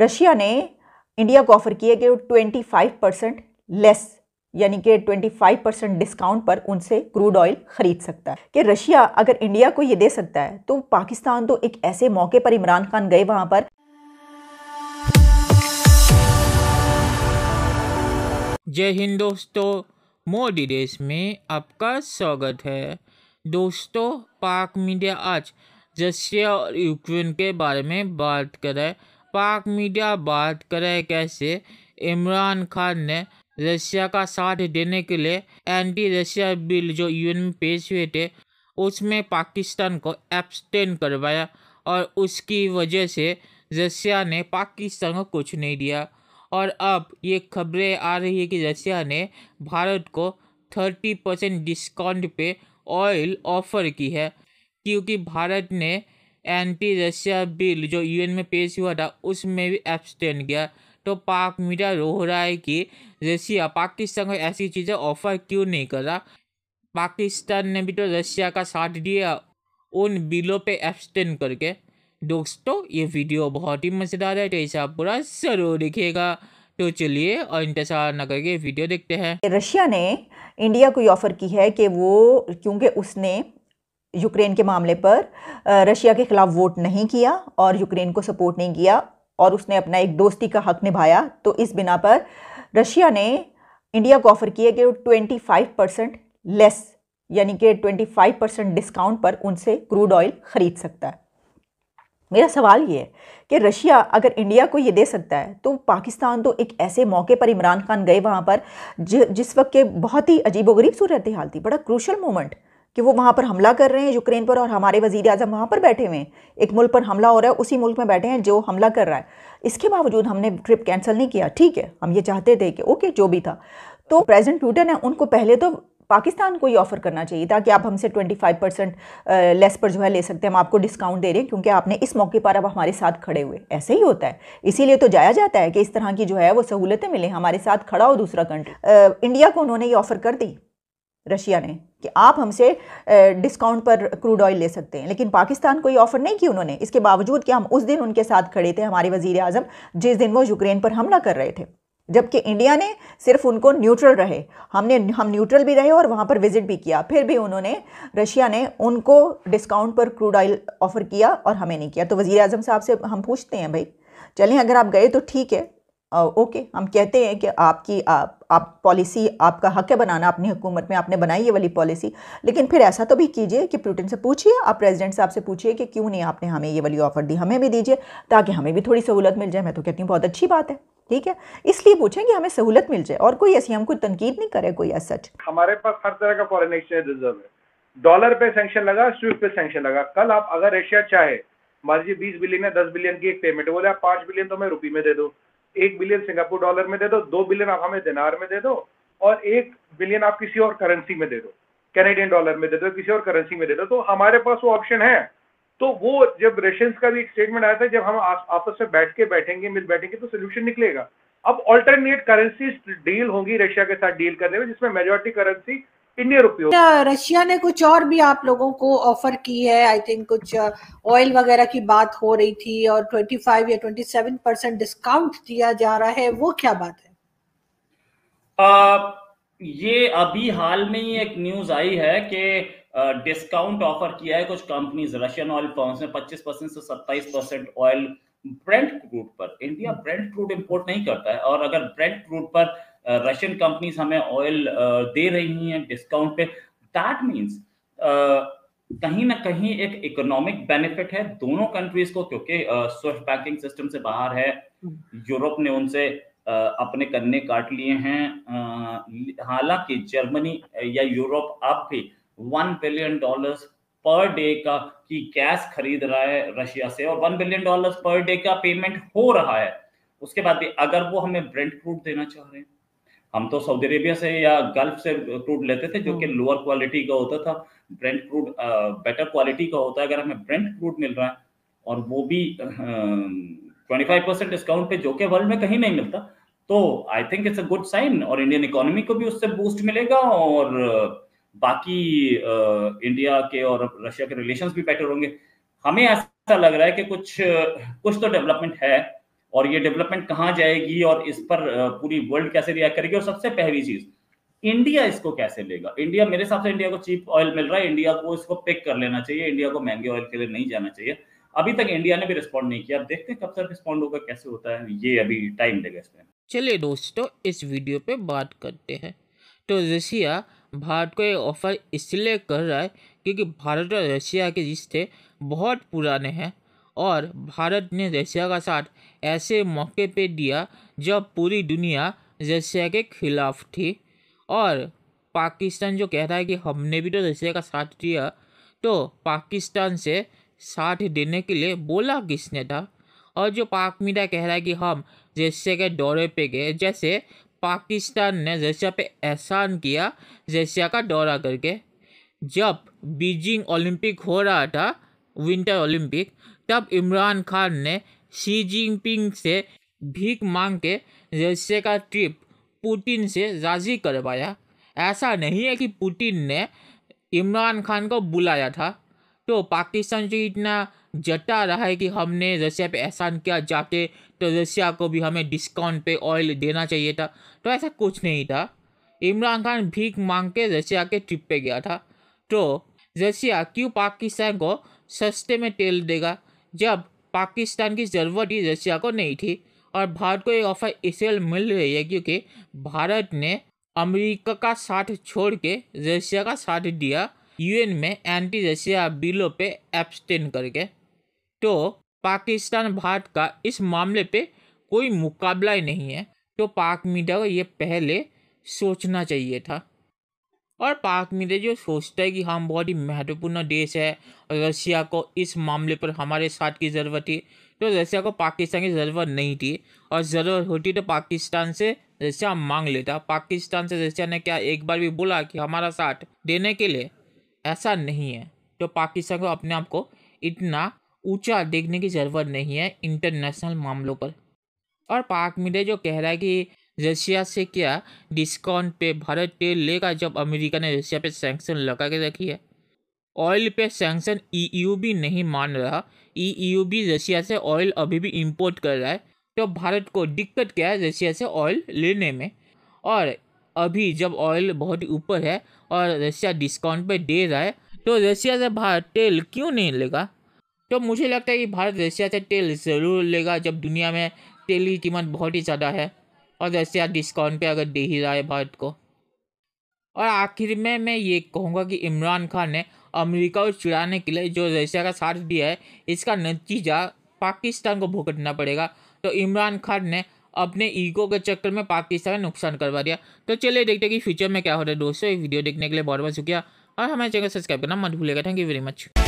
Russia ने India को offer किया कि वो ट्वेंटी फाइव परसेंट लेस यानी कि 25 परसेंट डिस्काउंट पर उनसे क्रूड ऑयल खरीद सकता है कि रशिया अगर इंडिया को ये दे सकता है तो पाकिस्तान तो एक ऐसे मौके पर इमरान खान गए वहाँ पर जय हिंद दोस्तों मोदी देश में आपका स्वागत है दोस्तों पाक मीडिया आज रशिया और यूक्रेन के बारे में बात कर रहा है पाक मीडिया बात करे कैसे इमरान खान ने रशिया का साथ देने के लिए एंटी रशिया बिल जो यूएन में पेश हुए थे उसमें पाकिस्तान को एब्सटेन करवाया और उसकी वजह से रशिया ने पाकिस्तान को कुछ नहीं दिया और अब ये खबरें आ रही है कि रशिया ने भारत को थर्टी परसेंट डिस्काउंट पे ऑयल ऑफर की है क्योंकि भारत ने एंटी रशिया बिल जो यूएन में पेश हुआ था उसमें भी एब्सटेंड किया तो पाक मीडिया रो रहा है कि रशिया पाकिस्तान को ऐसी चीज़ें ऑफर क्यों नहीं करा पाकिस्तान ने भी तो रशिया का साथ दिया उन बिलों पे एब्सटेंड करके दोस्तों ये वीडियो बहुत ही मज़ेदार है तो ऐसा आप पूरा ज़रूर दिखेगा तो चलिए और इंतजार न करके वीडियो देखते हैं रशिया ने इंडिया को ये ऑफ़र की है कि वो क्योंकि उसने यूक्रेन के मामले पर रशिया के ख़िलाफ़ वोट नहीं किया और यूक्रेन को सपोर्ट नहीं किया और उसने अपना एक दोस्ती का हक निभाया तो इस बिना पर रशिया ने इंडिया को ऑफ़र किया कि वो ट्वेंटी फाइव परसेंट लेस यानी कि ट्वेंटी फाइव परसेंट डिस्काउंट पर उनसे क्रूड ऑयल ख़रीद सकता है मेरा सवाल ये है कि रशिया अगर इंडिया को ये दे सकता है तो पाकिस्तान तो एक ऐसे मौके पर इमरान खान गए वहाँ पर जिस वक्त के बहुत ही अजीबोगरीब सूरत हाल थी बड़ा क्रूशल मोमेंट कि वो वहाँ पर हमला कर रहे हैं यूक्रेन पर और हमारे वज़ी अजम वहाँ पर बैठे हुए हैं एक मुल्क पर हमला हो रहा है उसी मुल्क में बैठे हैं जो हमला कर रहा है इसके बावजूद हमने ट्रिप कैंसिल नहीं किया ठीक है हम ये चाहते थे कि ओके जो भी था तो प्रेजेंट प्यूटन है उनको पहले तो पाकिस्तान को ही ऑफ़र करना चाहिए ताकि आप हमसे 25 परसेंट लेस पर जो है ले सकते हैं हम आपको डिस्काउंट दे रहे हैं क्योंकि आपने इस मौके पर अब हमारे साथ खड़े हुए ऐसे ही होता है इसीलिए तो जाया जाता है कि इस तरह की जो है वो सहूलतें मिलें हमारे साथ खड़ा हो दूसरा कंट्री इंडिया को उन्होंने ये ऑफ़र कर दी रशिया ने कि आप हमसे डिस्काउंट पर क्रूड ऑयल ले सकते हैं लेकिन पाकिस्तान कोई ऑफ़र नहीं की उन्होंने इसके बावजूद कि हम उस दिन उनके साथ खड़े थे हमारे वजीर अजम जिस दिन वो यूक्रेन पर हमला कर रहे थे जबकि इंडिया ने सिर्फ उनको न्यूट्रल रहे हमने हम न्यूट्रल भी रहे और वहाँ पर विज़िट भी किया फिर भी उन्होंने रशिया ने उनको डिस्काउंट पर क्रूड ऑयल ऑफ़र किया और हमें नहीं किया तो वज़ी साहब से हम पूछते हैं भाई चलें अगर आप गए तो ठीक है ओके हम कहते हैं कि आपकी आप, आप पॉलिसी आपका हक है बनाना अपनी हुकूमत में आपने बनाई ये वाली पॉलिसी लेकिन फिर ऐसा तो भी कीजिए कि प्यूटिन से पूछिए आप प्रेसिडेंट साहब से पूछिए कि क्यों नहीं आपने हमें ये वाली ऑफ़र दी हमें भी दीजिए ताकि हमें भी थोड़ी सहूलत मिल जाए मैं तो कहती हूँ बहुत अच्छी बात है ठीक है इसलिए पूछें कि हमें सहूलत मिल जाए और कोई ऐसी हमको तनकीद नहीं करे कोई ऐसा सच हमारे पास हर तरह का फॉरन एक्सचेंज रिजर्व है डॉलर पे सेंक्शन लगा स्विफ्ट पे सेंक्शन लगा कल आप अगर एशिया चाहे मान लीजिए बीस बिलियन या दस बिलियन की एक पेमेंट बोले आप पांच बिलियन तो मैं रुपये में दे दो एक बिलियन सिंगापुर डॉलर में दे दो दो बिलियन आप हमें दिनार में दे दो और एक बिलियन आप किसी और करेंसी में दे दो कैनेडियन डॉलर में दे दो किसी और करेंसी में दे दो तो हमारे पास वो ऑप्शन है तो वो जब रशियंस का भी एक स्टेटमेंट आया था जब हम आपस में बैठ के बैठेंगे मिल बैठेंगे तो सोल्यूशन निकलेगा अब ऑल्टरनेट करेंसी डील होंगी रशिया के साथ डील करने में जिसमें मेजोरिटी करेंसी इंडियन रुपये रशिया ने कुछ और भी आप लोगों को ऑफर की है आई थिंक कुछ ऑयल uh, वगैरह की बात हो रही थी और 25 या 27 परसेंट डिस्काउंट दिया जा रहा है वो क्या बात है आ, ये अभी हाल में ही एक न्यूज आई है कि डिस्काउंट ऑफर किया है कुछ कंपनीज रशियन ऑयल फर्म्स ने 25 परसेंट से 27 परसेंट ऑयल ब्रेंट क्रूड पर इंडिया ब्रेंट क्रूड इंपोर्ट नहीं करता है और अगर ब्रेंट क्रूड पर रशियन कंपनीज हमें ऑयल दे रही हैं डिस्काउंट पे दैट मीन्स कहीं ना कहीं एक इकोनॉमिक बेनिफिट है दोनों कंट्रीज को क्योंकि स्विफ्ट बैंकिंग सिस्टम से बाहर है यूरोप ने उनसे अपने कन्ने काट लिए हैं हालांकि जर्मनी या यूरोप अब भी one billion dollars per day का की गैस खरीद रहा है रशिया से और one billion dollars per day का पेमेंट हो रहा है उसके बाद भी अगर वो हमें ब्रेंड क्रूड देना चाह रहे हैं हम तो सऊदी अरेबिया से या गल्फ से क्रूड लेते थे जो कि लोअर हाँ। क्वालिटी का होता था ब्रेंड क्रूड बेटर क्वालिटी का होता है अगर हमें ब्रेंड क्रूड मिल रहा है और वो भी ट्वेंटी फाइव परसेंट डिस्काउंट पे जो कि वर्ल्ड में कहीं नहीं मिलता तो I think it's a good sign और इंडियन इकोनॉमी को भी उससे बूस्ट मिलेगा और बाकी इंडिया के और रशिया के रिलेशंस भी बेटर होंगे हमें ऐसा लग रहा है कि कुछ कुछ तो डेवलपमेंट है और ये डेवलपमेंट कहाँ जाएगी और इस पर पूरी वर्ल्ड कैसे रिएक्ट करेगी और सबसे पहली चीज इंडिया इसको कैसे लेगा इंडिया मेरे हिसाब से इंडिया को चीप ऑयल मिल रहा है इंडिया को इसको पिक कर लेना चाहिए इंडिया को महंगे ऑयल के लिए नहीं जाना चाहिए अभी तक इंडिया ने भी रिस्पॉन्ड नहीं किया अब देखते हैं कब तक रिस्पॉन्ड होगा कैसे होता है ये अभी टाइम लगेगा इसमें चलिए दोस्तों इस वीडियो पे बात करते हैं तो रशिया भारत को ये ऑफर इसलिए कर रहा है क्योंकि भारत और रसिया के रिश्ते बहुत पुराने हैं और भारत ने रशिया का साथ ऐसे मौके पे दिया जब पूरी दुनिया रशिया के खिलाफ थी और पाकिस्तान जो कह रहा है कि हमने भी तो रशिया का साथ दिया तो पाकिस्तान से साथ देने के लिए बोला किसने था और जो पाक मीडिया कह रहा है कि हम रशिया के दौरे पे गए जैसे पाकिस्तान ने रशिया पे एहसान किया रशिया का दौरा करके जब बीजिंग ओलंपिक हो रहा था विंटर ओलंपिक तब इमरान खान ने शी जिनपिंग से भीख मांग के रशिया का ट्रिप पुतिन से राजी करवाया ऐसा नहीं है कि पुतिन ने इमरान खान को बुलाया था तो पाकिस्तान जो इतना जटा रहा है कि हमने रशिया पे एहसान किया जाके तो रशिया को भी हमें डिस्काउंट पे ऑयल देना चाहिए था तो ऐसा कुछ नहीं था इमरान खान भीख मांग के रशिया के ट्रिप पे गया था तो रशिया क्यों पाकिस्तान को सस्ते में तेल देगा जब पाकिस्तान की ज़रूरत ही रशिया को नहीं थी और भारत को ये ऑफ़र इसलिए मिल रही है क्योंकि भारत ने अमेरिका का साथ छोड़ के रशिया का साथ दिया यूएन में एंटी रशिया बिलों पे एब्सटेन करके तो पाकिस्तान भारत का इस मामले पे कोई मुकाबला ही नहीं है तो पाक मीडिया को ये पहले सोचना चाहिए था और पाक मिले जो सोचता है कि हम बहुत ही महत्वपूर्ण देश है और को इस मामले पर हमारे साथ की ज़रूरत थी तो रशिया को पाकिस्तान की ज़रूरत नहीं थी और ज़रूरत होती तो पाकिस्तान से रशिया मांग लेता पाकिस्तान से रशिया ने क्या एक बार भी बोला कि हमारा साथ देने के लिए ऐसा नहीं है तो पाकिस्तान को अपने आप को इतना ऊंचा देखने की ज़रूरत नहीं है इंटरनेशनल मामलों पर और पाक मीडिया जो कह रहा है कि रशिया से क्या डिस्काउंट पे भारत तेल लेगा जब अमेरिका ने रशिया पे सैंक्शन लगा के रखी है ऑयल पे सैंक्शन ईयू e भी नहीं मान रहा ईयू e भी रशिया से ऑयल अभी भी इंपोर्ट कर रहा है तो भारत को दिक्कत क्या है रशिया से ऑयल लेने में और अभी जब ऑयल बहुत ऊपर है और रशिया डिस्काउंट पे दे रहा है तो रशिया से भारत तेल क्यों नहीं लेगा तो मुझे लगता है कि भारत रशिया से तेल ज़रूर लेगा जब दुनिया में तेल की कीमत बहुत ही ज़्यादा है और वैसे यार डिस्काउंट पे अगर दे ही रहा है भारत को और आखिर में मैं ये कहूँगा कि इमरान खान ने अमेरिका को चुराने के लिए जो रशिया का साथ दिया है इसका नतीजा पाकिस्तान को भुगतना पड़ेगा तो इमरान खान ने अपने ईगो के चक्कर में पाकिस्तान का नुकसान करवा दिया तो चलिए देखते हैं कि फ्यूचर में क्या हो रहा है दोस्तों ये वीडियो देखने के लिए बहुत बहुत शुक्रिया और हमारे चैनल सब्सक्राइब करना मत भूलेगा थैंक यू वेरी मच